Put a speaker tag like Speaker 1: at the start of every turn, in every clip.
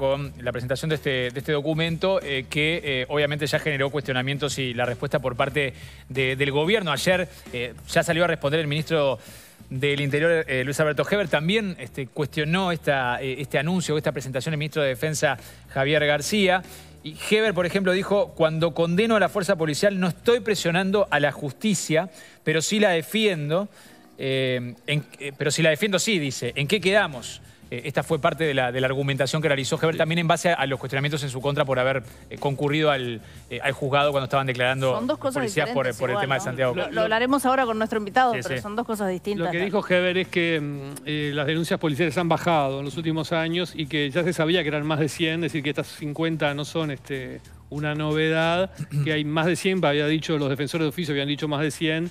Speaker 1: con la presentación de este, este documento eh, que eh, obviamente ya generó cuestionamientos y la respuesta por parte del gobierno. Ayer eh, ya salió a responder el ministro del Interior, Luis Alberto Heber, también este, cuestionó este anuncio, esta presentación el ministro de Defensa, Javier García. Y Heber, por ejemplo, dijo, cuando condeno a la fuerza policial no estoy presionando a la justicia, pero sí la defiendo, pero si la defiendo sí, dice, ¿en qué quedamos? Eh, esta fue parte de la, de la, argumentación que realizó Heber también en base a, los cuestionamientos en su contra por haber eh, concurrido eh, al, juzgado cuando estaban declarando
Speaker 2: dos policías por, el tema de Santiago. Lo, hablaremos ahora con nuestro invitado, pero son dos cosas distintas. Lo que dijo
Speaker 3: Heber es que mm, las denuncias policiales han bajado en los últimos años y que ya se sabía que eran más de 100, es decir, que estas 50 no son este, una novedad, que hay más de 100, había dicho los defensores de oficio, habían dicho más de 100,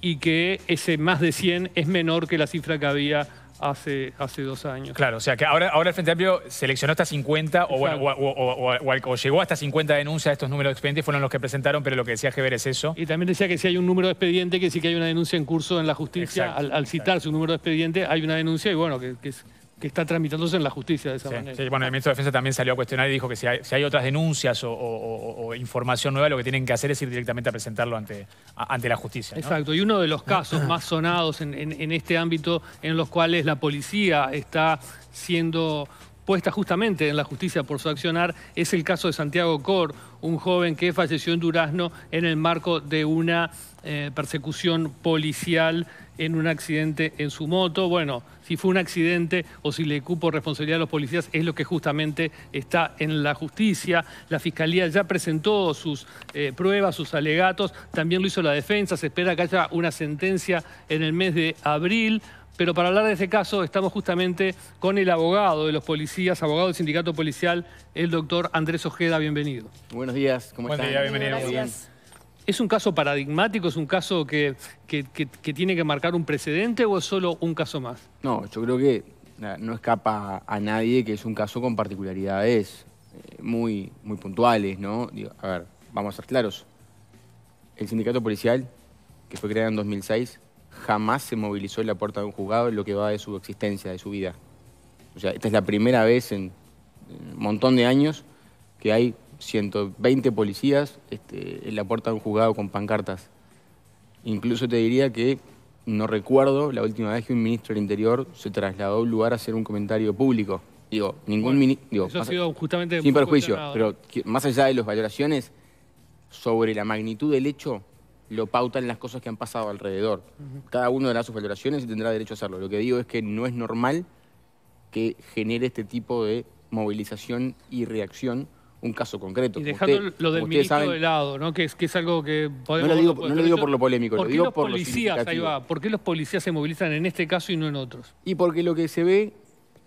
Speaker 3: y que ese más de 100 es menor que la cifra que había hace, hace dos años. Claro, o sea que ahora, ahora el Frente
Speaker 1: Amplio seleccionó hasta 50 o, bueno, o, llegó hasta 50 denuncias, estos números de expedientes fueron los que presentaron, pero lo que
Speaker 3: decía ver es eso. Y también decía que si hay un número de expediente, que sí que hay una denuncia en curso en la justicia, al, citar su número de expediente hay una denuncia y bueno, que es que está tramitándose en la justicia de esa manera. Sí, bueno, el ministro
Speaker 1: de Defensa también salió a cuestionar y dijo que si hay, otras denuncias o, información nueva, lo que tienen que hacer es ir directamente a presentarlo ante, ante la justicia. Exacto,
Speaker 3: y uno de los casos más sonados en este ámbito en los cuales la policía está siendo puesta justamente en la justicia por su accionar es el caso de Santiago Cor, un joven que falleció en Durazno en el marco de una eh, persecución policial en un accidente en su moto. Bueno, si fue un accidente o si le cupo responsabilidad a los policías es lo que justamente está en la justicia. La Fiscalía ya presentó sus eh, pruebas, sus alegatos, también lo hizo la defensa, se espera que haya una sentencia en el mes de abril. Pero para hablar de ese caso estamos justamente con el abogado de los policías, abogado del sindicato policial, el doctor Andrés Ojeda, bienvenido.
Speaker 4: Buenos días, ¿cómo están? días. bienvenido.
Speaker 3: ¿Es un caso paradigmático? ¿Es un caso que, tiene que marcar un precedente o es solo un caso más?
Speaker 4: No, yo creo que no escapa a nadie que es un caso con particularidades eh, muy, muy puntuales, ¿no? a ver, vamos a ser claros. El sindicato policial, que fue creado en 2006, jamás se movilizó en la puerta de un juzgado en lo que va de su existencia, de su vida. O sea, esta es la primera vez en un montón de años que hay 120 policías este, en la puerta de un juzgado con pancartas. Incluso te diría que no recuerdo la última vez que un ministro del Interior se trasladó a un lugar a hacer un comentario público. Digo, ningún ministro... Eso ha sido
Speaker 3: justamente... Sin perjuicio, pero
Speaker 4: más allá de las valoraciones, sobre la magnitud del hecho, lo pautan las cosas que han pasado alrededor. Cada uno dará sus valoraciones y tendrá derecho a hacerlo. Lo que digo es que no es normal que genere este tipo de movilización y reacción un caso concreto. dejando lo del ministro de
Speaker 3: lado, que, es, algo que podemos... No lo digo, por lo polémico, lo digo por policías, ¿Por qué los
Speaker 4: policías se movilizan en
Speaker 3: este caso y no en otros?
Speaker 4: Y porque lo que se ve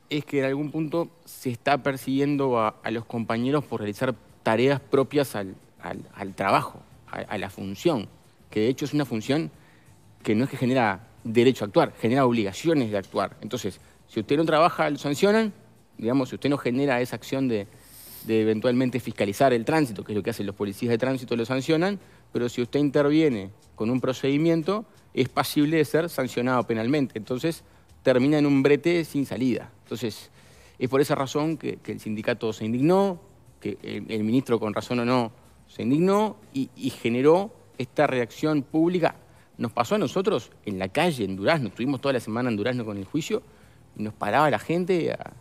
Speaker 4: es que en algún punto se está persiguiendo a, los compañeros por realizar tareas propias al, trabajo, a la función que de hecho es una función que no es que genera derecho a actuar, genera obligaciones de actuar. Entonces, si usted no trabaja, lo sancionan, digamos, si usted no genera esa acción de, eventualmente fiscalizar el tránsito, que es lo que hacen los policías de tránsito, lo sancionan, pero si usted interviene con un procedimiento, es pasible ser sancionado penalmente. Entonces, termina en un brete sin salida. Entonces, es por esa razón que, el sindicato se indignó, que el, ministro, con razón o no, se indignó y generó esta reacción pública nos pasó a nosotros en la calle, en Durazno, estuvimos toda la semana en Durazno con el juicio, y nos paraba la gente a,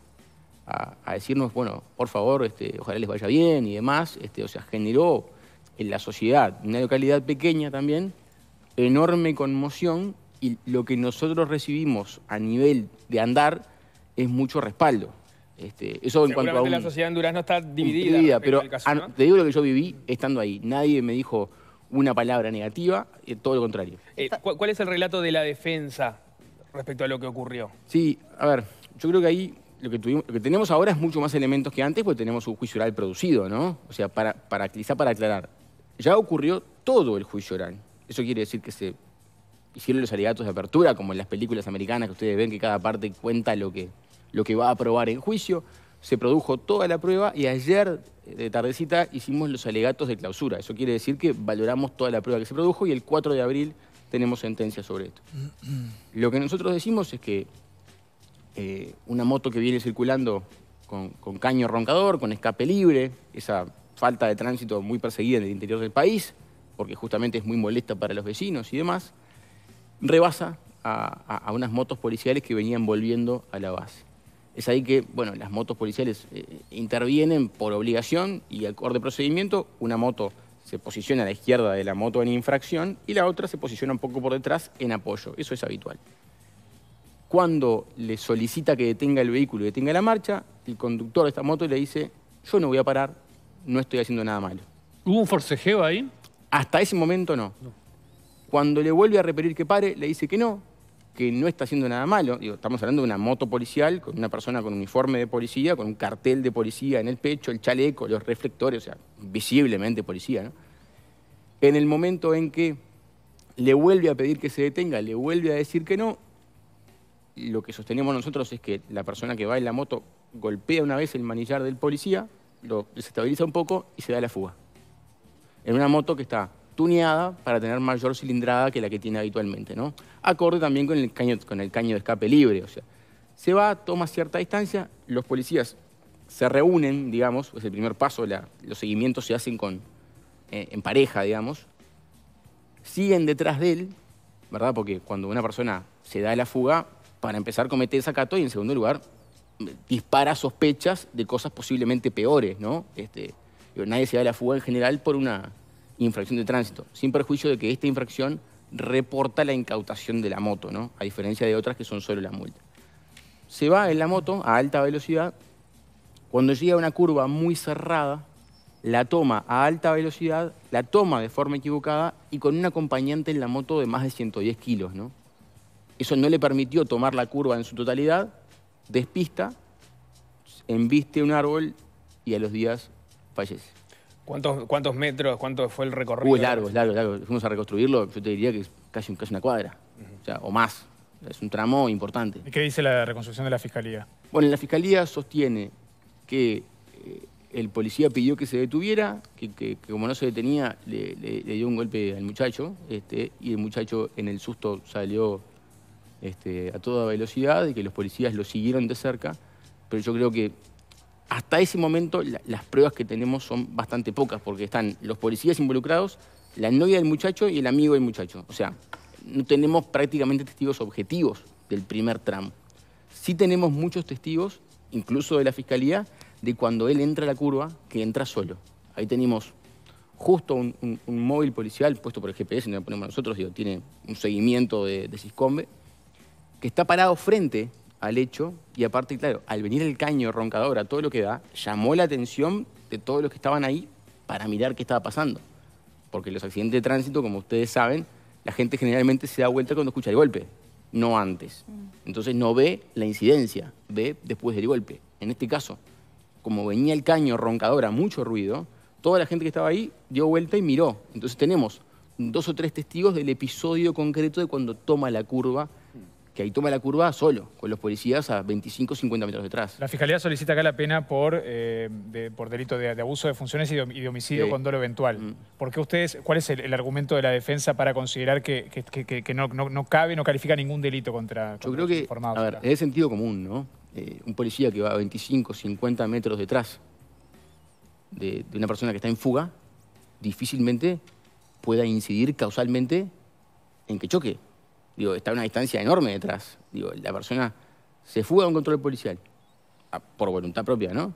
Speaker 4: decirnos, bueno, por favor, este, ojalá les vaya bien y demás. Este, o sea, generó en la sociedad, en una localidad pequeña también, enorme conmoción y lo que nosotros recibimos a nivel de andar es mucho respaldo. Este, eso en la sociedad
Speaker 5: en Durazno está dividida. pero te
Speaker 4: digo lo que yo viví estando ahí. Nadie me dijo una palabra negativa, eh, todo lo contrario.
Speaker 5: Eh, ¿Cuál es el relato de la defensa respecto a lo que ocurrió?
Speaker 4: Sí, a ver, yo creo que ahí lo que, tenemos ahora es mucho más elementos que antes porque tenemos un juicio oral producido, ¿no? O sea, para, quizá para aclarar, ya ocurrió todo el juicio oral. Eso quiere decir que se hicieron los alegatos de apertura, como en las películas americanas que ustedes ven que cada parte cuenta lo que, lo que va a aprobar en juicio se produjo toda la prueba y ayer eh, de tardecita hicimos los alegatos de clausura. Eso quiere decir que valoramos toda la prueba que se produjo y el 4 de abril tenemos sentencia sobre esto. Lo que nosotros decimos es que eh, una moto que viene circulando con, caño roncador, con escape libre, esa falta de tránsito muy perseguida en el interior del país, porque justamente es muy molesta para los vecinos y demás, rebasa a unas motos policiales que venían volviendo a la base es ahí que, bueno, las motos policiales eh, intervienen por obligación y acorde procedimiento, una moto se posiciona a la izquierda de la moto en infracción y la otra se posiciona un poco por detrás en apoyo. Eso es habitual. Cuando le solicita que detenga el vehículo y detenga la marcha, el conductor de esta moto le dice, yo no voy a parar, no estoy haciendo nada malo. ¿Hubo un forcejeo ahí? Hasta ese momento no. Cuando le vuelve a repetir que pare, le dice que no, que no está haciendo nada malo. estamos hablando de una moto policial, con una persona con uniforme de policía, con un cartel de policía en el pecho, el chaleco, los reflectores, o sea, visiblemente policía. ¿no? En el momento en que le vuelve a pedir que se detenga, le vuelve a decir que no, lo que sostenemos nosotros es que la persona que va en la moto golpea una vez el manillar del policía, lo desestabiliza un poco y se da la fuga. En una moto que está tuneada para tener mayor cilindrada que la que tiene habitualmente, ¿no? Acorde también con el caño, con el caño de escape libre, o sea, se va, toma cierta distancia, los policías se reúnen, digamos, es el primer paso, los seguimientos se hacen con, eh, en pareja, digamos, siguen detrás de él, ¿verdad? Porque cuando una persona se da la fuga, para empezar comete desacato y en segundo lugar dispara sospechas de cosas posiblemente peores, ¿no? Este, nadie se da la fuga en general por una infracción de tránsito, sin perjuicio de que esta infracción reporta la incautación de la moto, ¿no? a diferencia de otras que son solo la multa. Se va en la moto a alta velocidad, cuando llega a una curva muy cerrada, la toma a alta velocidad, la toma de forma equivocada y con un acompañante en la moto de más de 110 kilos. ¿no? Eso no le permitió tomar la curva en su totalidad, despista, embiste un árbol y a los días fallece.
Speaker 5: ¿Cuántos, metros, cuánto fue el recorrido? muy largo, largo,
Speaker 4: largo. Fuimos a reconstruirlo, yo te diría que es casi, casi una cuadra, o, más. Es un tramo importante.
Speaker 1: ¿Y qué dice la reconstrucción de la Fiscalía?
Speaker 4: Bueno, la Fiscalía sostiene que eh, el policía pidió que se detuviera, que, como no se detenía, le, dio un golpe al muchacho, este, y el muchacho en el susto salió este, a toda velocidad y que los policías lo siguieron de cerca, pero yo creo que hasta ese momento las pruebas que tenemos son bastante pocas porque están los policías involucrados, la novia del muchacho y el amigo del muchacho. O sea, no tenemos prácticamente testigos objetivos del primer tramo. Sí tenemos muchos testigos, incluso de la fiscalía, de cuando él entra a la curva, que entra solo. Ahí tenemos justo un, móvil policial puesto por el GPS, no lo ponemos nosotros, digo, tiene un seguimiento de, SISCOMBE, que está parado frente al hecho y aparte, claro, al venir el caño roncador a todo lo que da, llamó la atención de todos los que estaban ahí para mirar qué estaba pasando. Porque los accidentes de tránsito, como ustedes saben, la gente generalmente se da vuelta cuando escucha el golpe, no antes. Mm. Entonces no ve la incidencia, ve después del golpe. En este caso, como venía el caño roncador a mucho ruido, toda la gente que estaba ahí dio vuelta y miró. Entonces tenemos dos o tres testigos del episodio concreto de cuando toma la curva que ahí toma la curva solo, con los policías a 25, 50 metros detrás.
Speaker 1: La Fiscalía solicita acá la pena por, eh, por delito de, abuso de funciones y de, homicidio con dolo eventual. Mm. ustedes, cuál es el, argumento de la defensa para considerar que, no, no, no, cabe, no califica ningún delito contra, Yo creo
Speaker 4: que, a es sentido común, ¿no? Eh, un policía que va a 25, 50 metros detrás de, de una persona que está en fuga, difícilmente pueda incidir causalmente en que choque. Digo, está a una distancia enorme detrás. Digo, la persona se fuga de un control policial, ah, por voluntad propia, ¿no?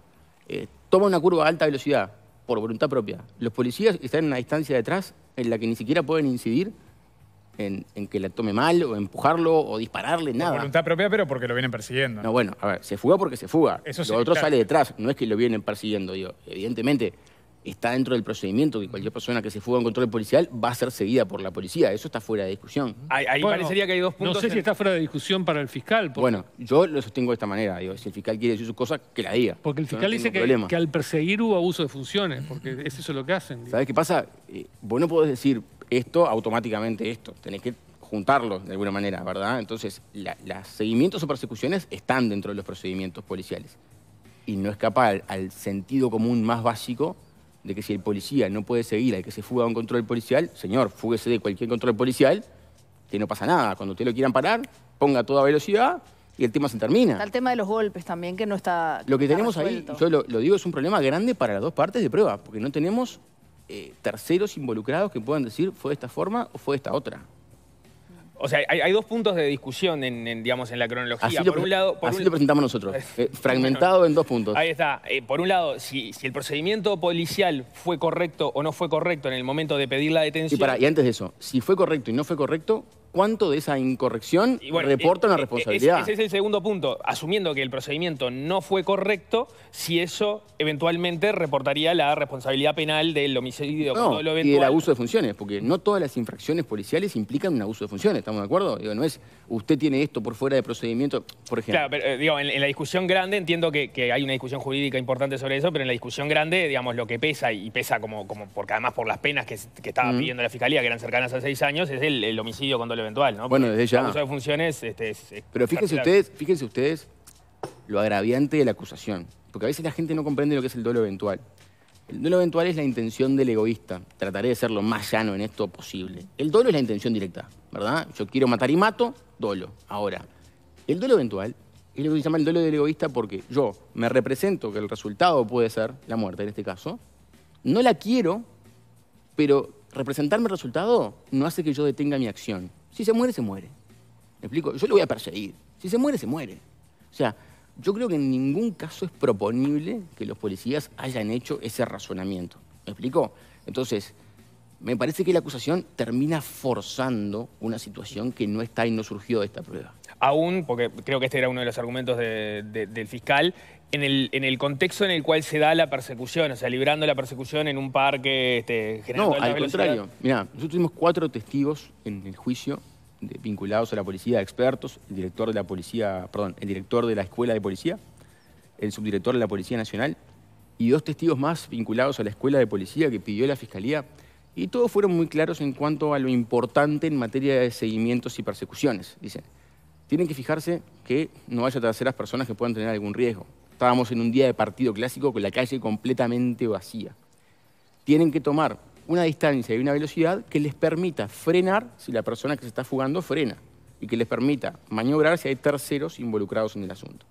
Speaker 4: Eh, toma una curva a alta velocidad, por voluntad propia. Los policías están a una distancia detrás en la que ni siquiera pueden incidir en, que la tome mal o empujarlo o dispararle, nada. Por voluntad propia, pero porque lo vienen persiguiendo. No, bueno, a ver, se fuga porque se fuga. Eso lo otro sale detrás, no es que lo vienen persiguiendo, digo. Evidentemente, está dentro del procedimiento que cualquier persona que se fuga en control policial va a ser seguida por la policía. Eso está fuera de discusión. Ahí, parecería que hay dos puntos. No sé si está fuera de discusión para el fiscal. Bueno, yo lo sostengo de esta manera. si el fiscal quiere decir su cosa, que la diga. Porque el fiscal dice que,
Speaker 3: al perseguir hubo abuso de funciones, porque es eso lo que hacen.
Speaker 4: ¿Sabes qué pasa? Eh, vos no podés decir esto automáticamente esto. Tenés que juntarlo de alguna manera, ¿verdad? Entonces, los seguimientos o persecuciones están dentro de los procedimientos policiales. Y no es capaz, al sentido común más básico de que si el policía no puede seguir al que se fuga a un control policial, señor, fúguese de cualquier control policial, que no pasa nada. Cuando usted lo quieran parar, ponga toda velocidad y el tema se termina. Está el
Speaker 2: tema de los golpes también, que no está Lo que tenemos ahí,
Speaker 4: yo lo, digo, es un problema grande para las dos partes de prueba, porque no tenemos eh, terceros involucrados que puedan decir fue de esta forma o fue de esta otra.
Speaker 5: O sea, hay, dos puntos de discusión en, digamos, en la cronología. Así por lo, un lado, presentamos
Speaker 4: nosotros, eh, fragmentado en dos puntos. Ahí
Speaker 5: está. Eh, por un lado, si, el procedimiento policial fue correcto o no fue correcto en el momento de pedir la detención... Y, para, y
Speaker 4: antes de eso, si fue correcto y no fue correcto, ¿Cuánto de esa incorrección reporta una eh, eh, responsabilidad? Ese es
Speaker 5: el segundo punto. Asumiendo que el procedimiento no fue correcto, si eso eventualmente reportaría la responsabilidad penal del homicidio. No, y el
Speaker 4: abuso de funciones, porque no todas las infracciones policiales implican un abuso de funciones, ¿estamos de acuerdo? Digo, no es usted tiene esto por fuera de procedimiento, por ejemplo. Claro,
Speaker 5: pero eh, digo, en, la discusión grande entiendo que, hay una discusión jurídica importante sobre eso, pero en la discusión grande, digamos, lo que pesa, y pesa como, como porque además por las penas que, estaba pidiendo la Fiscalía, que eran cercanas a seis años, es el, el homicidio cuando eventual, ¿no? Bueno, desde ya. funciones este, Pero fíjense ustedes,
Speaker 4: fíjense ustedes lo agraviante de la acusación. Porque a veces la gente no comprende lo que es el dolo eventual. El dolo eventual es la intención del egoísta. Trataré de ser lo más llano en esto posible. El dolo es la intención directa, ¿verdad? Yo quiero matar y mato, dolo. Ahora, el dolo eventual es lo que se llama el dolo del egoísta porque yo me represento que el resultado puede ser la muerte en este caso. No la quiero, pero representarme el resultado no hace que yo detenga mi acción. Si se muere, se muere. ¿Me explico? Yo lo voy a perseguir. Si se muere, se muere. O sea, yo creo que en ningún caso es proponible que los policías hayan hecho ese razonamiento. ¿Me explico? Entonces, me parece que la acusación termina forzando una situación que no está y no surgió de esta prueba.
Speaker 5: Aún, porque creo que este era uno de los argumentos del fiscal, en el, en el contexto en el cual se da la persecución, o sea, librando la persecución en un parque este, No, al contrario.
Speaker 4: Mirá, nosotros tuvimos cuatro testigos en el juicio vinculados a la policía, expertos, el director de la policía, perdón, el director de la escuela de policía, el subdirector de la Policía Nacional y dos testigos más vinculados a la escuela de policía que pidió la fiscalía. Y todos fueron muy claros en cuanto a lo importante en materia de seguimientos y persecuciones. Dicen, tienen que fijarse que no haya terceras personas que puedan tener algún riesgo. Estábamos en un día de partido clásico con la calle completamente vacía. Tienen que tomar una distancia y una velocidad que les permita frenar si la persona que se está fugando frena y que les permita maniobrar si hay terceros involucrados en el asunto.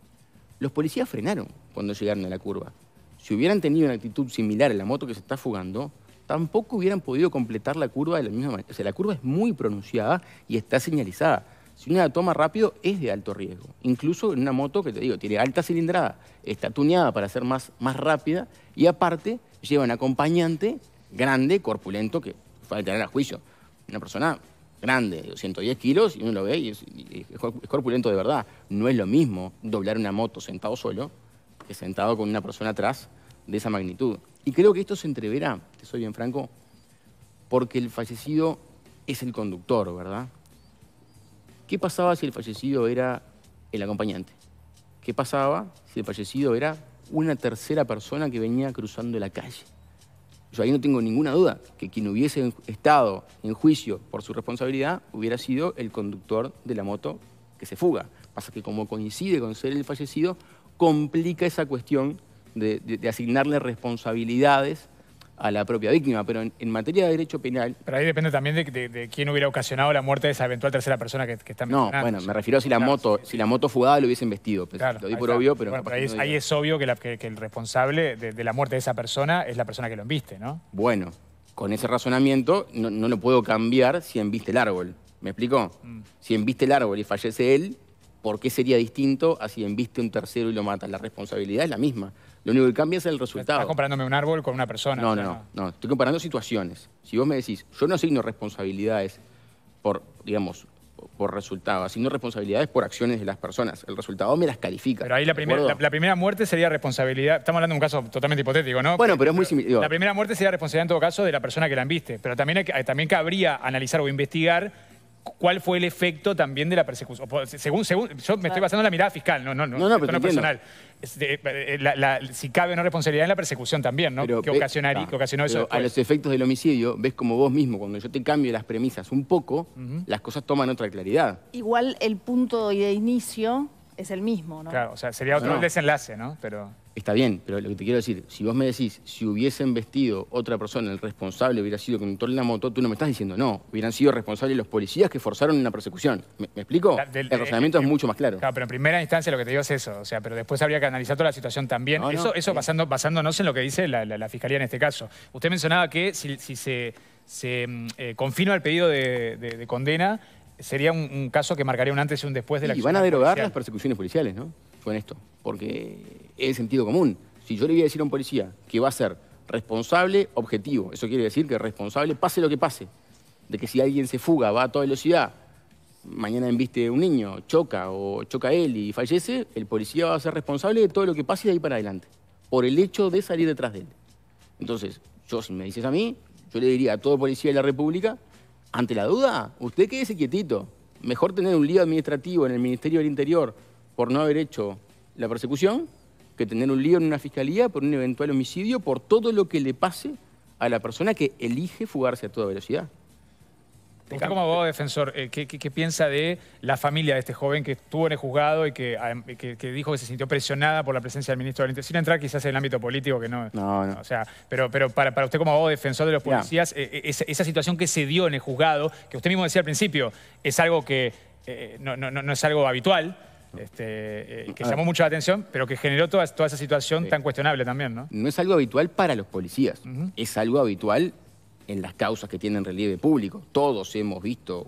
Speaker 4: Los policías frenaron cuando llegaron a la curva. Si hubieran tenido una actitud similar a la moto que se está fugando, tampoco hubieran podido completar la curva de la misma manera. la curva es muy pronunciada y está señalizada. Si uno la toma rápido, es de alto riesgo. Incluso en una moto que te digo, tiene alta cilindrada, está tuneada para ser más, más rápida y aparte lleva un acompañante grande, corpulento, que puede tener a juicio. Una persona grande, 110 kilos, y uno lo ve es, y es, corpulento de verdad. No es lo mismo doblar una moto sentado solo que sentado con una persona atrás de esa magnitud. Y creo que esto se entreverá, te soy bien franco, porque el fallecido es el conductor, ¿verdad? ¿Qué pasaba si el fallecido era el acompañante? ¿Qué pasaba si el fallecido era una tercera persona que venía cruzando la calle? Yo ahí no tengo ninguna duda que quien hubiese estado en juicio por su responsabilidad hubiera sido el conductor de la moto que se fuga. Pasa que como coincide con ser el fallecido, complica esa cuestión de, asignarle responsabilidades a la propia víctima, pero en, materia de derecho penal... Pero ahí depende también
Speaker 1: de, quién hubiera ocasionado la muerte de esa eventual tercera persona que, que está No, bueno,
Speaker 4: me refiero a si la moto, si la moto fugada lo hubiesen vestido. Pues, lo di por obvio, pero... Bueno,
Speaker 1: pero ahí, es, obvio que, el responsable de, la muerte de esa persona es la persona que lo enviste, ¿no?
Speaker 4: Bueno, con ese razonamiento no, lo puedo cambiar si enviste el árbol. ¿Me explico? Mm. Si enviste el árbol y fallece él, ¿Por qué sería distinto a si enviste un tercero y lo matas? La responsabilidad es la misma. Lo único que cambia es el resultado.
Speaker 1: Estás comparándome un árbol con una persona. No, no,
Speaker 4: no, Estoy comparando situaciones. Si vos me decís, yo no asigno responsabilidades por, digamos, por resultado, asigno responsabilidades por acciones de las personas. El resultado me las califica. Pero ahí la, primera,
Speaker 1: la, primera muerte sería responsabilidad. Estamos hablando de un caso totalmente hipotético, ¿no? Bueno,
Speaker 4: pero, es muy similar.
Speaker 1: La primera muerte sería responsabilidad en todo caso de la persona que la enviste. Pero también, hay, también cabría analizar o investigar cuál fue el efecto también de la persecución. Pues, según, yo me estoy basando en la mirada fiscal, no, no, no, personal. Este, eh, si cabe no responsabilidad en la persecución también, ¿no? ocasionó eso. A los
Speaker 4: efectos del homicidio, ves como vos mismo, cuando yo te cambio las premisas un poco, las cosas toman otra claridad.
Speaker 2: Igual el punto de inicio es el mismo, ¿no? Claro, o
Speaker 1: sea, sería otro desenlace, ¿no? Pero...
Speaker 4: Está bien, pero lo que te quiero decir, si vos me decís, si hubiesen vestido otra persona, el responsable hubiera sido conductor de la moto, tú no me estás diciendo, no, hubieran sido responsables los policías que forzaron una persecución. ¿Me, explico? el razonamiento eh, es eh, mucho más claro. Claro, pero
Speaker 1: en primera instancia lo que te digo es eso, o sea, pero después habría que analizar toda la situación también. eso eso basándonos en lo que dice la, Fiscalía en este caso. Usted mencionaba que si, se, se mm, eh, confirma el pedido de, condena, sería un, caso que marcaría un antes y un después de la Y van a derogar las
Speaker 4: persecuciones policiales, ¿no? Con esto porque es sentido común. Si yo le voy a decir a un policía que va a ser responsable, objetivo, eso quiere decir que responsable, pase lo que pase, de que si alguien se fuga, va a toda velocidad, mañana embiste un niño, choca o choca él y fallece, el policía va a ser responsable de todo lo que pase de ahí para adelante, por el hecho de salir detrás de él. Entonces, yo si me dices a mí, yo le diría a todo policía de la República, ante la duda, usted quédese quietito. Mejor tener un lío administrativo en el Ministerio del Interior por no haber hecho la persecución que tener un lío en una fiscalía por un eventual homicidio, por todo lo que le pase a la persona que elige fugarse a toda velocidad.
Speaker 1: Usted como abogado defensor, eh, ¿qué, ¿qué, piensa de la familia de este joven que estuvo en el juzgado y que, dijo que se sintió presionada por la presencia del ministro del Interior? Sin entrar quizás en el ámbito político, que no... No, no. O sea, pero, pero para, para usted como abogado defensor de los policías, eh, eh, esa, situación que se dio en el juzgado, que usted mismo decía al principio, es algo que no, no es algo habitual, este, eh, que llamó mucho la atención, pero que generó toda, esa situación tan cuestionable también, ¿no?
Speaker 4: No es algo habitual para los policías, es algo habitual en las causas que tienen relieve público. Todos hemos visto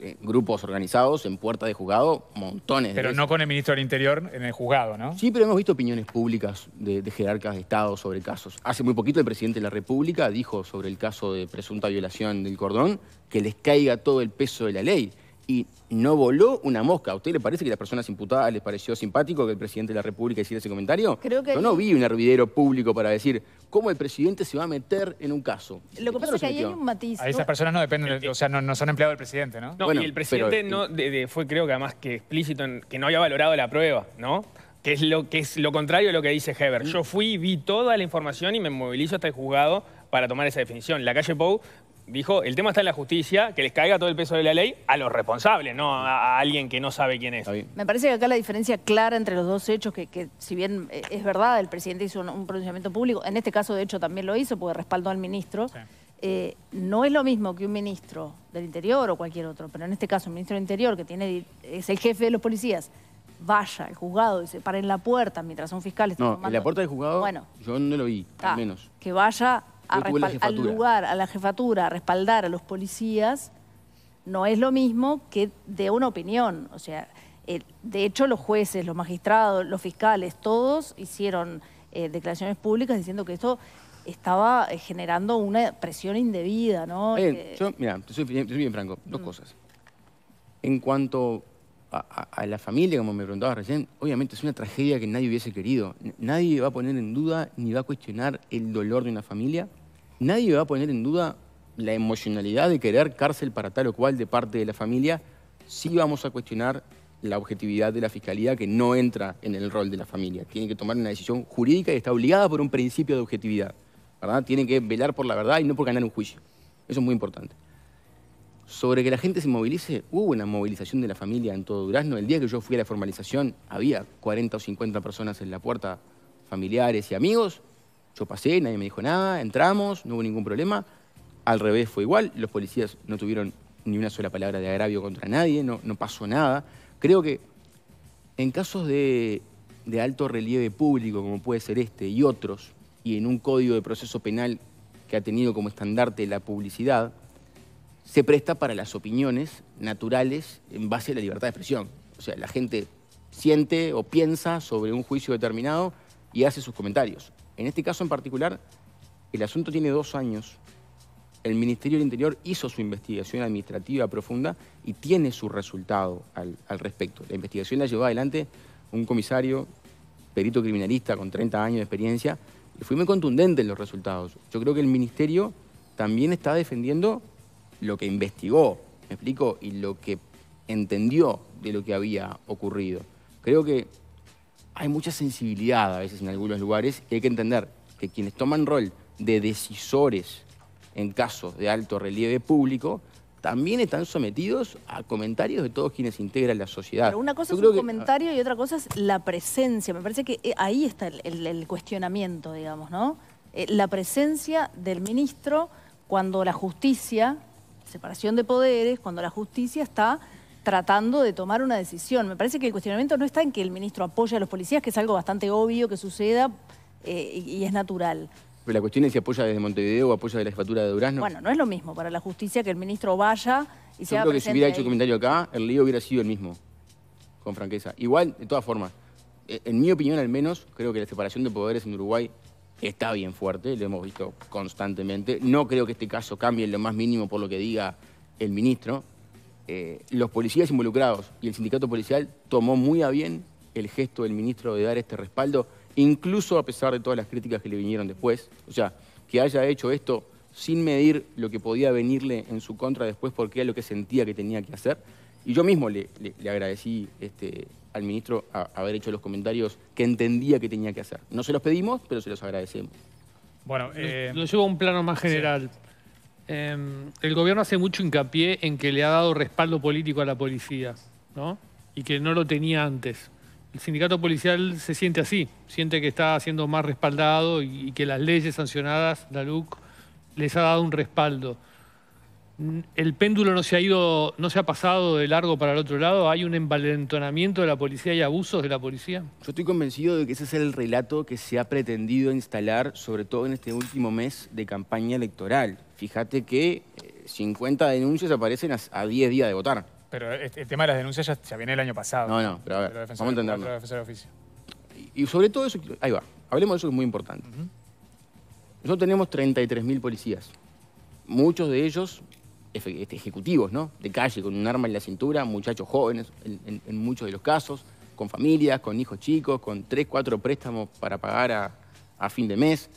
Speaker 4: eh, grupos organizados en puerta de juzgado, montones pero de Pero no con el ministro del Interior en el juzgado, ¿no? Sí, pero hemos visto opiniones públicas de, de, jerarcas de Estado sobre casos. Hace muy poquito el presidente de la República dijo sobre el caso de presunta violación del cordón que les caiga todo el peso de la ley y no voló una mosca. ¿A usted le parece que las personas imputadas les pareció simpático que el presidente de la República hiciera ese comentario? Creo que Yo no vi un hervidero público para decir cómo el presidente se va a meter en un caso.
Speaker 2: Lo que pasa es que hay un matiz. A esas
Speaker 4: personas no dependen,
Speaker 1: o sea, no, son empleados del presidente, ¿no? y el presidente no,
Speaker 5: fue creo que además que explícito en que no había valorado la prueba, ¿no? que es lo que es lo contrario a lo que dice Heber. Yo fui, vi toda la información y me movilizo hasta el juzgado para tomar esa definición. La calle Pou dijo, el tema está en la justicia, que les caiga todo el peso de la ley a los responsables, no a, alguien que no sabe quién es.
Speaker 2: Me parece que acá la diferencia clara entre los dos hechos, que, si bien eh, es verdad, el presidente hizo un, pronunciamiento público, en este caso de hecho también lo hizo porque respaldó al ministro, eh, no es lo mismo que un ministro del Interior o cualquier otro, pero en este caso un ministro del Interior que tiene es el jefe de los policías, vaya el juzgado y se pare en la puerta mientras un fiscal No, la
Speaker 4: puerta del juzgado bueno, yo no lo vi,
Speaker 2: al ah, menos. Que vaya a al lugar, a la jefatura, a respaldar a los policías, no es lo mismo que de una opinión. O sea, de hecho los jueces, los magistrados, los fiscales, todos hicieron eh, declaraciones públicas diciendo que esto estaba eh, generando una presión indebida, ¿no? Eh, yo,
Speaker 4: mira, soy, bien franco, dos mm. cosas. En cuanto a, a, la familia, como me preguntabas recién, obviamente es una tragedia que nadie hubiese querido. Nadie va a poner en duda ni va a cuestionar el dolor de una familia Nadie va a poner en duda la emocionalidad de querer cárcel para tal o cual de parte de la familia. si vamos a cuestionar la objetividad de la fiscalía que no entra en el rol de la familia. Tiene que tomar una decisión jurídica y está obligada por un principio de objetividad. ¿verdad? Tiene que velar por la verdad y no por ganar un juicio. Eso es muy importante. Sobre que la gente se movilice, hubo una movilización de la familia en todo Durazno. El día que yo fui a la formalización había 40 o 50 personas en la puerta, familiares y amigos. Yo pasé, nadie me dijo nada, entramos, no hubo ningún problema. Al revés fue igual, los policías no tuvieron ni una sola palabra de agravio contra nadie, no, pasó nada. Creo que en casos de, de alto relieve público, como puede ser este y otros, y en un código de proceso penal que ha tenido como estandarte la publicidad, se presta para las opiniones naturales en base a la libertad de expresión. O sea, la gente siente o piensa sobre un juicio determinado y hace sus comentarios. En este caso en particular, el asunto tiene dos años. El Ministerio del Interior hizo su investigación administrativa profunda y tiene su resultado al, respecto. La investigación la llevó adelante un comisario, perito criminalista con 30 años de experiencia, y fue muy contundente en los resultados. Yo creo que el Ministerio también está defendiendo lo que investigó, me explico, y lo que entendió de lo que había ocurrido. Creo que hay mucha sensibilidad a veces en algunos lugares y hay que entender que quienes toman rol de decisores en casos de alto relieve público también están sometidos a comentarios de todos quienes integran la sociedad. una cosa es un comentario
Speaker 2: ah, y otra cosa es la presencia. Me parece que eh, ahí está el, cuestionamiento, digamos, ¿no? Eh, la presencia del ministro cuando la justicia, separación de poderes, cuando la justicia está tratando de tomar una decisión. Me parece que el cuestionamiento no está en que el ministro apoye a los policías, que es algo bastante obvio que suceda eh, y, es natural.
Speaker 4: Pero la cuestión es si apoya desde Montevideo o apoya de la jefatura de Durazno. Bueno, no
Speaker 2: es lo mismo para la justicia que el ministro vaya y Yo creo que si hubiera hecho comentario
Speaker 4: acá, el lío hubiera sido el mismo, con franqueza. Igual, de todas formas, eh, en mi opinión al menos, creo que la separación de poderes en Uruguay está bien fuerte, lo hemos visto constantemente. No creo que este caso cambie en lo más mínimo por lo que diga el ministro. Eh, los policías involucrados y el sindicato policial tomó muy a bien el gesto del ministro de dar este respaldo, incluso a pesar de todas las críticas que le vinieron después. O sea, que haya hecho esto sin medir lo que podía venirle en su contra después porque era lo que sentía que tenía que hacer. Y yo mismo le, agradecí este, al ministro a, haber hecho los comentarios que entendía que tenía que hacer. No se los pedimos, pero se los agradecemos.
Speaker 3: Bueno, nos lo, eh, llevo a un plano más general. Em, el gobierno hace mucho hincapié en que le ha dado respaldo político a la policía, ¿no? Y que no lo tenía antes. El sindicato policial se siente así, siente que está siendo más respaldado y, que las leyes sancionadas, la LUC, les ha dado un respaldo. Mm, el péndulo no se ha ido, no se ha pasado de largo para el otro lado. ¿Hay un envalentonamiento de la policía y abusos de la policía?
Speaker 4: Yo estoy convencido de que ese es el relato que se ha pretendido instalar, sobre todo en este último mes de campaña electoral fíjate que 50 eh, denuncias aparecen a, 10 días de votar.
Speaker 1: Pero el, tema de las denuncias ya, viene el año pasado. No, no, pero a ver, vamos a entenderlo.
Speaker 4: Y, sobre todo eso, ahí va, hablemos de eso que es muy importante. Nosotros tenemos 33.000 policías, muchos de ellos este, ejecutivos, ¿no? De calle, con un arma en la cintura, muchachos jóvenes en, muchos de los casos, con familias, con hijos chicos, con 3, 4 préstamos para pagar a, fin de mes.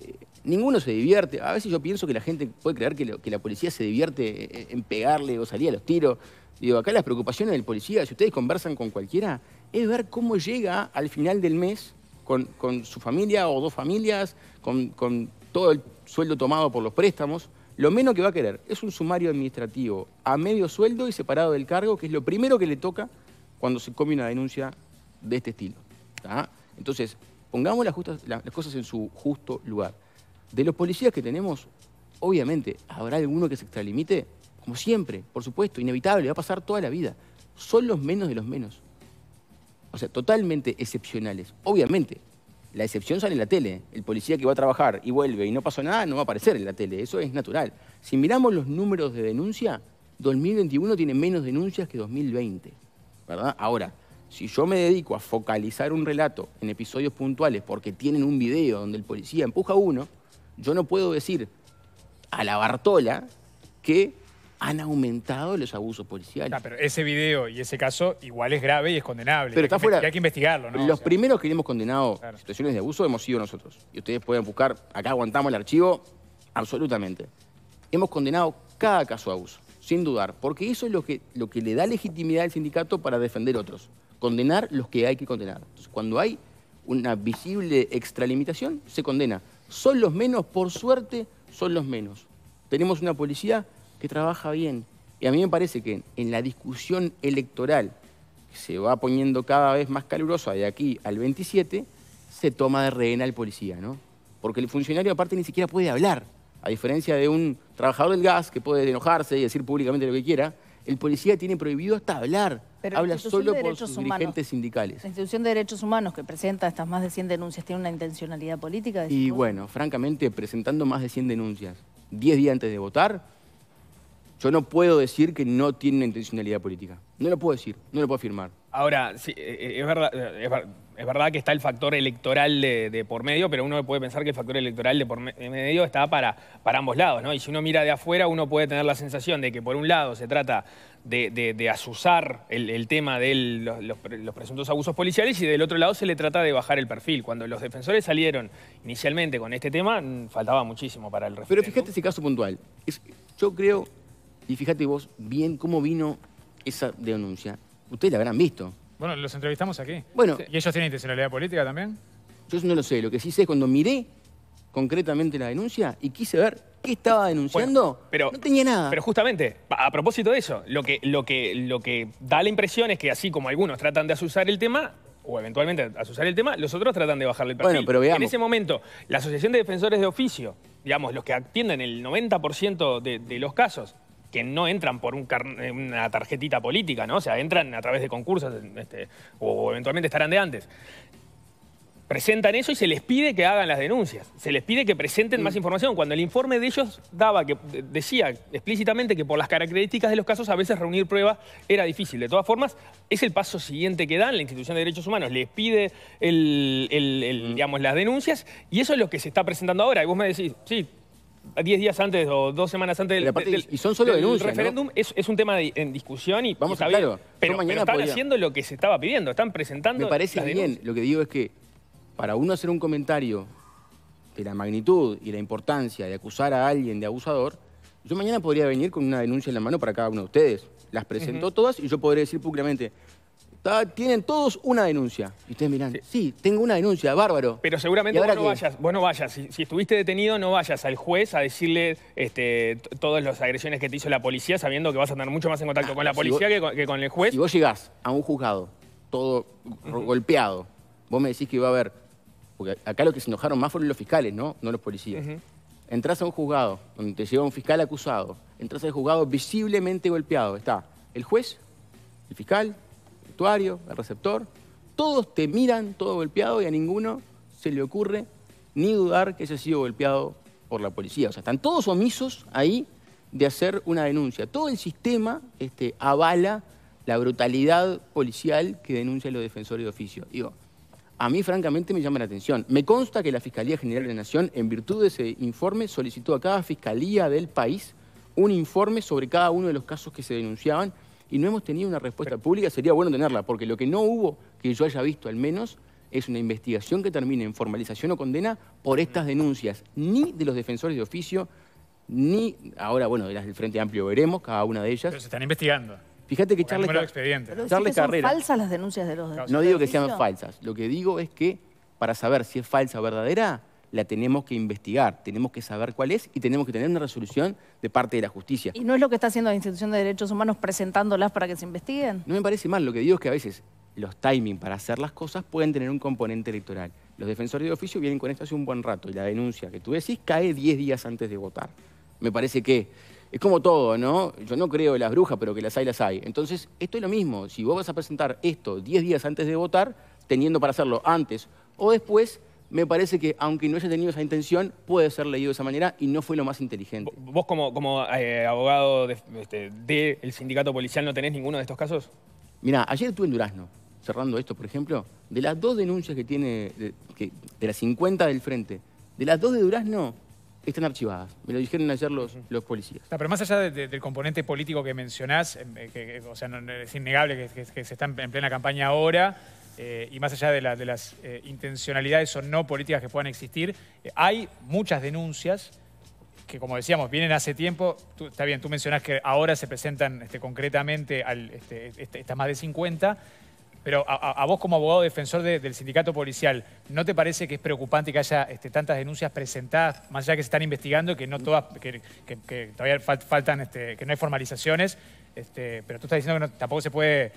Speaker 4: Eh, Ninguno se divierte. A veces yo pienso que la gente puede creer que, que la policía se divierte eh, en pegarle o salir a los tiros. Digo, acá las preocupaciones del policía, si ustedes conversan con cualquiera, es ver cómo llega al final del mes con, su familia o dos familias, con, todo el sueldo tomado por los préstamos. Lo menos que va a querer es un sumario administrativo a medio sueldo y separado del cargo, que es lo primero que le toca cuando se come una denuncia de este estilo. Entonces, pongamos las cosas en su justo lugar. De los policías que tenemos, obviamente, habrá alguno que se extralimite, como siempre, por supuesto, inevitable, va a pasar toda la vida. Son los menos de los menos. O sea, totalmente excepcionales. Obviamente, la excepción sale en la tele. El policía que va a trabajar y vuelve y no pasó nada no va a aparecer en la tele. Eso es natural. Si miramos los números de denuncia, 2021 tiene menos denuncias que 2020. ¿Verdad? Ahora, si yo me dedico a focalizar un relato en episodios puntuales porque tienen un video donde el policía empuja a uno, yo no puedo decir a la Bartola que han aumentado los abusos policiales. Ah, pero
Speaker 1: ese video y ese caso igual es grave y es condenable. Pero está fuera. Hay que investigarlo, ¿no? Los
Speaker 4: primeros que hemos condenado situaciones de abuso hemos sido nosotros. Y ustedes pueden buscar, acá aguantamos el archivo, absolutamente. Hemos condenado cada caso de abuso, sin dudar, porque eso es lo que, lo que le da legitimidad al sindicato para defender otros. Condenar los que hay que condenar. Entonces, cuando hay una visible extralimitación, se condena. Son los menos, por suerte, son los menos. Tenemos una policía que trabaja bien. Y a mí me parece que en la discusión electoral, que se va poniendo cada vez más calurosa de aquí al 27, se toma de rehén al policía, ¿no? Porque el funcionario aparte ni siquiera puede hablar, a diferencia de un trabajador del gas que puede enojarse y decir públicamente lo que quiera, el policía tiene prohibido hasta hablar. Habla solo por sus dirigentes sindicales. La
Speaker 2: institución de derechos humanos que presenta estas más de 100 denuncias tiene una intencionalidad política. Y
Speaker 4: bueno, francamente, presentando más de 100 denuncias 10 días antes de votar, yo no puedo decir que no tiene una intencionalidad política. No lo puedo decir, no lo puedo afirmar.
Speaker 5: Ahora, eh, eh, es verdad eh, es verdad que está el factor electoral de, por medio, pero uno puede pensar que el factor electoral de por medio está para, para ambos lados, ¿no? Y si uno mira de afuera, uno puede tener la sensación de que por un lado se trata de, asusar el, tema de los, presuntos abusos policiales y del otro lado se le trata de bajar el perfil. Cuando los defensores salieron inicialmente con este
Speaker 4: tema, mm, faltaba muchísimo para el resto. Pero fíjate ese caso puntual. yo creo, y fíjate vos bien cómo vino esa denuncia. Ustedes la habrán visto
Speaker 1: bueno, los entrevistamos aquí. Bueno. ¿Y ellos tienen intencionalidad política también?
Speaker 4: Yo no lo sé. Lo que sí sé es cuando miré concretamente la denuncia y quise ver qué estaba denunciando,
Speaker 5: no tenía nada. Pero justamente, a propósito de eso, lo que, lo, que, lo que da la impresión es que así como algunos tratan de asusar el tema, o eventualmente asusar el tema, los otros tratan de bajarle el perfil. Bueno, pero veamos. En ese momento, la Asociación de Defensores de Oficio, digamos, los que atienden el 90% de, de los casos, que no entran por eh, una tarjetita política, ¿no? O sea, entran a través de concursos este, o eventualmente estarán de antes. Presentan eso y se les pide que hagan las denuncias, se les pide que presenten mm. más información. Cuando el informe de ellos daba que decía explícitamente que por las características de los casos a veces reunir pruebas era difícil. De todas formas, es el paso siguiente que dan la institución de derechos humanos, les pide mm. las denuncias y eso es lo que se está presentando ahora. Y vos me decís, sí, ...diez días antes o dos semanas antes del, y son solo denuncias. El referéndum es, un tema en discusión y vamos a claro, pero, mañana están haciendo lo que se estaba pidiendo, están presentando. Me parece bien,
Speaker 4: lo que digo es que para uno hacer un comentario de la magnitud y la importancia de acusar a alguien de abusador, yo mañana podría venir con una denuncia en la mano para cada uno de ustedes. Las presentó todas y yo podría decir públicamente, tienen todos una denuncia. Y ustedes miran, sí. tengo una denuncia, bárbaro. Pero seguramente no vayas, vos no vayas. Si,
Speaker 5: estuviste detenido, no vayas al juez a decirle este, todas las agresiones que te hizo la policía, sabiendo que vas a tener mucho más en contacto ah, con la policía
Speaker 4: que, con, el juez. Si vos llegás a un juzgado, todo golpeado, vos me decís que iba a haber... Porque acá lo que se enojaron más fueron los fiscales, ¿no? No los policías. Entrás a un juzgado donde te lleva un fiscal acusado. Entrás al juzgado visiblemente golpeado. Está el juez, el fiscal, el el receptor. Todos te miran todo golpeado y a ninguno se le ocurre ni dudar que haya sido golpeado por la policía. O sea, están todos omisos ahí de hacer una denuncia. Todo el sistema este, avala la brutalidad policial que denuncian los defensores de oficio. Digo, a mí francamente me llama la atención. Me consta que la Fiscalía General de la Nación, en virtud de ese informe, solicitó a cada fiscalía del país un informe sobre cada uno de los casos que se denunciaban y no hemos tenido una respuesta pública, sería bueno tenerla, porque lo que no hubo, que yo haya visto al menos, es una investigación que termine en formalización o condena por estas denuncias, ni de los defensores de oficio, ni ahora, bueno, de las del Frente Amplio veremos, cada una de ellas. Pero se están investigando. Fíjate que Charles, falsas
Speaker 2: las denuncias de los No digo que sean falsas,
Speaker 4: lo que digo es que para saber si es falsa o verdadera, la tenemos que investigar, tenemos que saber cuál es y tenemos que tener una resolución de parte de la justicia. ¿Y
Speaker 2: no es lo que está haciendo la institución de derechos humanos presentándolas para que se investiguen?
Speaker 4: No me parece mal, lo que digo es que a veces los timings para hacer las cosas pueden tener un componente electoral. Los defensores de oficio vienen con esto hace un buen rato y la denuncia que tú decís cae 10 días antes de votar. Me parece que es como todo, ¿no? Yo no creo en las brujas, pero que las hay, las hay. Entonces, esto es lo mismo. Si vos vas a presentar esto 10 días antes de votar, teniendo para hacerlo antes o después, me parece que, aunque no haya tenido esa intención, puede ser leído de esa manera y no fue lo más inteligente.
Speaker 5: ¿Vos como, como eh, abogado del este, sindicato policial no tenés ninguno de estos casos?
Speaker 4: Mira, ayer estuve en Durazno, cerrando esto, por ejemplo, de las dos denuncias que tiene, de, que, de las 50 del frente, de las dos de Durazno, están archivadas. Me lo dijeron ayer los, los policías.
Speaker 1: pero más allá del componente político que mencionás, em, eh, que, o sea, es innegable que, que, se está en plena campaña ahora, eh, y más allá de, las eh, intencionalidades o no políticas que puedan existir, eh, hay muchas denuncias que, como decíamos, vienen hace tiempo. está bien, tú mencionás que ahora se presentan este, concretamente al, este, este, estas más de 50, pero a, vos como abogado defensor del sindicato policial, ¿no te parece que es preocupante que haya tantas denuncias presentadas, más allá que se están investigando, que no todas, que, todavía faltan, que no hay formalizaciones? pero tú estás diciendo que tampoco se puede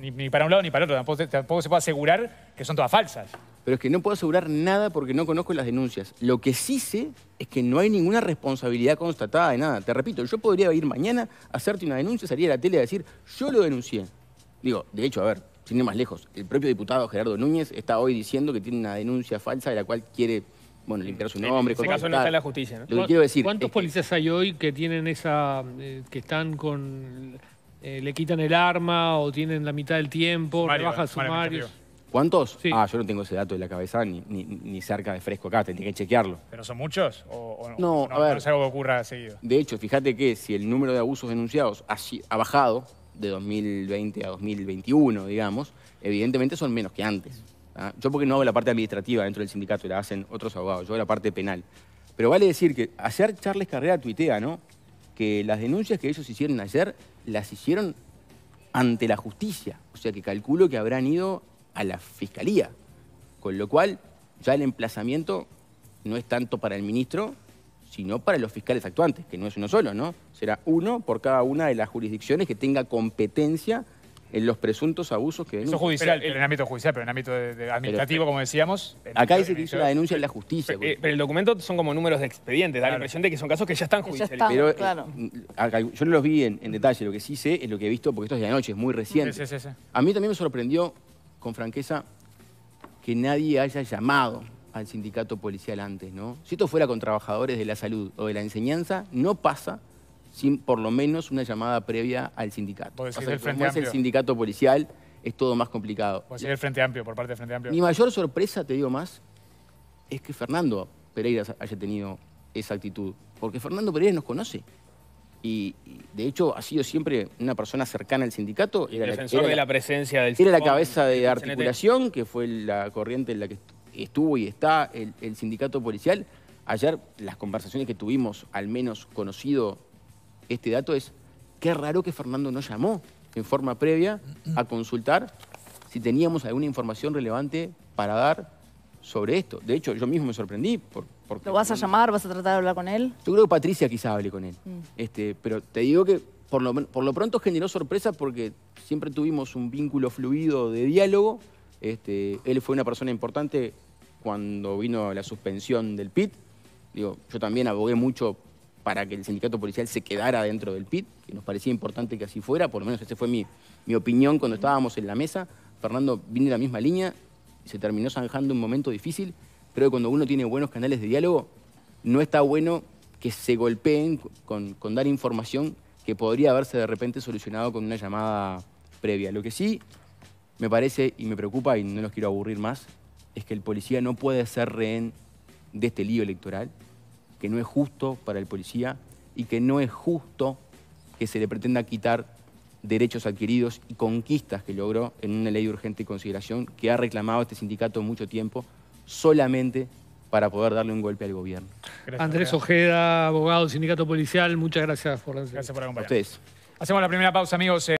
Speaker 1: ni, para un lado ni para otro. Tampoco, se puede asegurar que son todas falsas.
Speaker 4: Pero es que no puedo asegurar nada porque no conozco las denuncias. Lo que sí sé es que no hay ninguna responsabilidad constatada de nada. Te repito, yo podría ir mañana, a hacerte una denuncia, salir a la tele a decir, yo lo denuncié. Digo, de hecho, a ver, sin ir más lejos, el propio diputado Gerardo Núñez está hoy diciendo que tiene una denuncia falsa de la cual quiere bueno, limpiar su nombre. En ese caso no está en la justicia.
Speaker 3: ¿no? Lo que quiero decir ¿Cuántos policías hay hoy que tienen esa, eh, que están con eh, le quitan el arma o tienen la mitad del tiempo, baja su sumarios.
Speaker 4: ¿Cuántos? Ah, yo no tengo ese dato en la cabeza ni, cerca de fresco acá, tendría que chequearlo.
Speaker 1: ¿Pero son muchos? ¿O, no, no, a ver, no es algo que ocurra seguido?
Speaker 4: De hecho, fíjate que si el número de abusos denunciados ha, bajado de 2020 a 2021, digamos, evidentemente son menos que antes. ¿ah? Yo porque no hago la parte administrativa dentro del sindicato, la hacen otros abogados, yo hago la parte penal. Pero vale decir que ayer Charles Carrera tuitea, ¿no? Que las denuncias que ellos hicieron ayer las hicieron ante la justicia. O sea que calculo que habrán ido a la fiscalía. Con lo cual, ya el emplazamiento no es tanto para el ministro, sino para los fiscales actuantes, que no es uno solo, ¿no? Será uno por cada una de las jurisdicciones que tenga competencia en los presuntos abusos que denuncia. Eso judicial,
Speaker 1: en el, ámbito
Speaker 5: judicial, pero en ámbito administrativo, como decíamos. Acá dice que hizo la denuncia en la justicia. Eh, pero, el documento son como números de expedientes, da la impresión de que son casos que ya están judiciales. pero eh,
Speaker 4: mm, yo no los vi en, detalle, lo que sí sé es lo que he visto, porque esto es de anoche, es muy reciente. A mí también me sorprendió, con franqueza, que nadie haya llamado al sindicato policial antes, ¿no? Si esto fuera con trabajadores de la salud o de la enseñanza, no pasa sin por lo menos una llamada previa al sindicato. es el sindicato policial, es todo más complicado. el
Speaker 1: Frente Amplio, por parte del Frente Amplio. Mi mayor
Speaker 4: sorpresa, te digo más, es que Fernando Pereira haya tenido esa actitud. Porque Fernando Pereira nos conoce. Y, de hecho ha sido siempre una persona cercana al sindicato. Era la, de la
Speaker 5: presencia del Era la cabeza de articulación,
Speaker 4: que fue la corriente en la que estuvo y está el sindicato policial. Ayer las conversaciones que tuvimos, al menos conocido este dato es, qué raro que Fernando no llamó en forma previa a consultar si teníamos alguna información relevante para dar sobre esto. De hecho, yo mismo me sorprendí.
Speaker 2: ¿Lo vas a llamar? ¿Vas a tratar de hablar con él?
Speaker 4: Yo creo que Patricia quizá hable con él. Mm. Este, pero te digo que por lo, pronto generó sorpresa porque siempre tuvimos un vínculo fluido de diálogo. Este, él fue una persona importante cuando vino la suspensión del PIT. Digo, yo también abogué mucho para que el sindicato policial se quedara dentro del PIT, que nos parecía importante que así fuera, por lo menos esa fue mi, opinión cuando estábamos en la mesa. Fernando vino de la misma línea, y se terminó zanjando un momento difícil, pero cuando uno tiene buenos canales de diálogo, no está bueno que se golpeen con, con dar información que podría haberse de repente solucionado con una llamada previa. Lo que sí me parece y me preocupa, y no los quiero aburrir más, es que el policía no puede ser rehén de este lío electoral que no es justo para el policía y que no es justo que se le pretenda quitar derechos adquiridos y conquistas que logró en una ley de urgente consideración que ha reclamado este sindicato mucho tiempo solamente para poder darle un golpe al gobierno.
Speaker 3: Andrés Ojeda, abogado del sindicato policial, muchas gracias por la Gracias por acompañarnos. Ustedes. Hacemos la primera pausa, amigos.